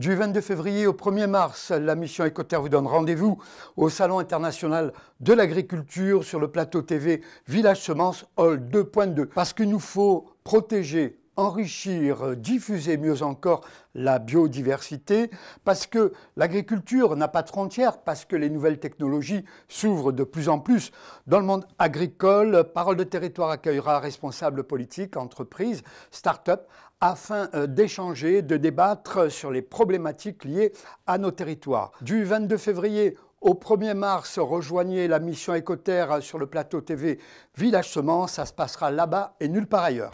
Du 22 février au 1er mars, la mission Écoterre vous donne rendez-vous au Salon international de l'agriculture sur le plateau TV Village Semences Hall 2.2. Parce qu'il nous faut protéger enrichir, diffuser mieux encore la biodiversité, parce que l'agriculture n'a pas de frontières, parce que les nouvelles technologies s'ouvrent de plus en plus. Dans le monde agricole, Parole de Territoire accueillera responsables politiques, entreprises, start-up, afin euh, d'échanger, de débattre sur les problématiques liées à nos territoires. Du 22 février au 1er mars, rejoignez la mission écotère sur le plateau TV Village Semence, ça se passera là-bas et nulle part ailleurs.